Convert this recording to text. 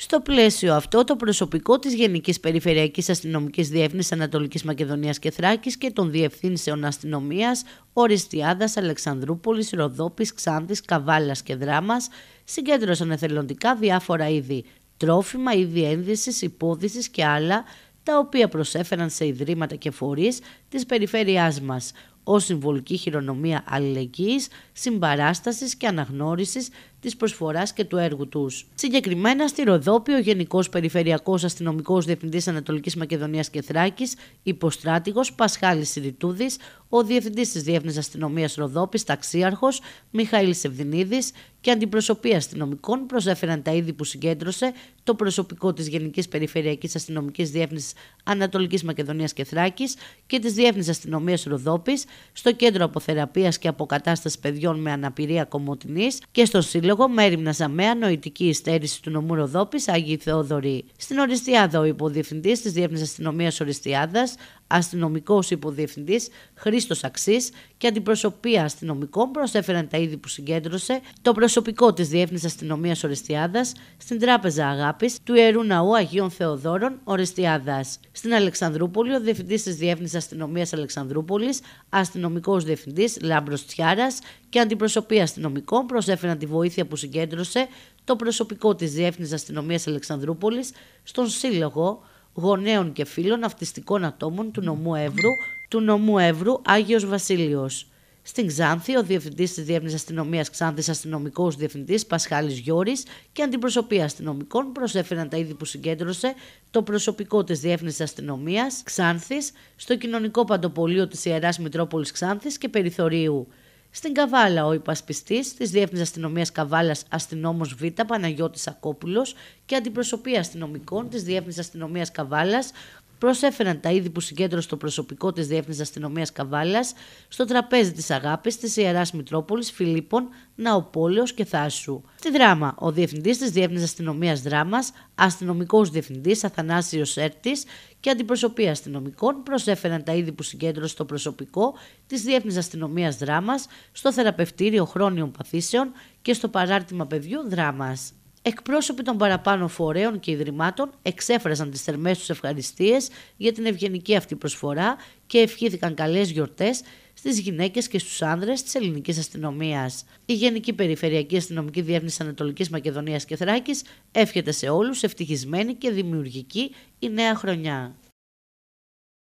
Στο πλαίσιο αυτό, το προσωπικό της Γενικής Περιφερειακής Αστυνομικής Διεύθυνσης Ανατολικής Μακεδονίας και Θράκης και των Διευθύνσεων Αστυνομίας Οριστιάδας, Αλεξανδρούπολης, Ροδόπης, Ξάνδη, Καβάλας και Δράμας συγκέντρωσαν εθελοντικά διάφορα είδη τρόφιμα, είδη ένδυσης, υπόδησης και άλλα, τα οποία προσέφεραν σε ιδρύματα και φορείς της περιφέρειάς μας ω συμβολική χειρονομία αλληλεγγύης, συμπαράστασης και αναγνώρισης της προσφοράς και του έργου τους. Συγκεκριμένα στη Ροδόπη, ο Γενικός Περιφερειακός Αστυνομικός Διευθυντής Ανατολικής Μακεδονίας και Θράκης, υποστράτηγος Πασχάλης Σιριτούδης, ο Διευθυντής της Διεύνη Αστυνομίας Ροδόπης, ταξίαρχος Μιχαήλ Σεβδινίδης και αντιπροσωπεία αστυνομικών προσέφεραν τα είδη που συγκέντρωσε το προσωπικό της Γενικής Περιφερειακής Αστυνομικής Διεύνη Ανατολικής Μακεδονίας και Θράκης και της Διεύθυνσης Αστυνομίας Ροδόπης στο Κέντρο Αποθεραπείας και Αποκατάστασης Παιδιών με Αναπηρία Κομωτινής και στο Σύλλογο Μέριμνα έρημνα Νοητική Ιστέρηση του Νομού Ροδόπης Άγιοι Θεοδωρή. Στην Οριστιάδα ο υποδιευθυντής της Διεύθυνσης Αστυνομίας Οριστιάδας αστυνομικός υποδιευθυντής Χρήστος Αξής και αντιπροσωπεία αστυνομικών προσέφεραν τα είδη που συγκέντρωσε το προσωπικό της Διεύθυνσης Αστυνομίας Ορεστιάδα στην Τράπεζα Αγάπης του Ιερού Ναού Αγίων Θεοδόρων Ορεστιάδα. Στην Αλεξανδρούπολη, ο Διευθυντής της Διεύθυνσης Αστυνομίας Αλεξανδρούπολης, αστυνομικός διευθυντής Λάμπρος Τσιάρα και αντιπροσωπεία αστυνομικών προσέφεραν τη βοήθεια που συγκέντρωσε το προσωπικό της Διεύθυνσης Αστυνομίας Αλεξανδρούπολης στον Σύλλογο γονέων και φίλων αυτιστικών ατόμων του νομού Εύρου, του νομού Εύρου Άγιος Βασίλειος. Στην Ξάνθη, ο Διευθυντής της Διεύνη Αστυνομίας Ξάνθης, Αστυνομικός Διευθυντής Πασχάλης Γιώρης και αντιπροσωπεία αστυνομικών προσέφεραν τα είδη που συγκέντρωσε το προσωπικό της Διεύνη Αστυνομίας Ξάνθης στο κοινωνικό παντοπολείο της Ιεράς Μητρόπολης Ξάνθης και Περιθωρίου. Στην Καβάλα, ο υπασπιστής της Διεύθυνσης Αστυνομίας Καβάλας, αστυνόμος Β. Παναγιώτης Ακόπουλος και αντιπροσωπεία αστυνομικών της Διεύθυνσης Αστυνομίας Καβάλας, προσέφεραν τα είδη που συγκέντρωσε το προσωπικό της Διεύθυνσης Αστυνομίας Καβάλας στο τραπέζι της Αγάπης της Ιεράς Μητρόπολης Φιλίππων, Ναοπόλεως και Θάσου. Στη δράμα, ο Διευθυντής της Διεύθυνσης Αστυνομίας Δράμας, Αστυνομικός Διευθυντής Αθανάσιος Έρτης και αντιπροσωπή Αστυνομικών προσέφεραν τα είδη που συγκέντρωσε το προσωπικό της Διεύθυνσης Αστυνομίας Δράμας στο θεραπευτήριο χρόνιων παθήσεων και στο παράρτημα παιδιού δράμας. Εκπρόσωποι των παραπάνω φορέων και ιδρυμάτων εξέφρασαν τις θερμές τους ευχαριστίες για την ευγενική αυτή προσφορά και ευχήθηκαν καλές γιορτές στις γυναίκες και στους άνδρες της ελληνικής αστυνομίας. Η Γενική Περιφερειακή Αστυνομική Διεύνηση Ανατολικής Μακεδονίας και Θράκης εύχεται σε όλους ευτυχισμένη και δημιουργική η νέα χρονιά.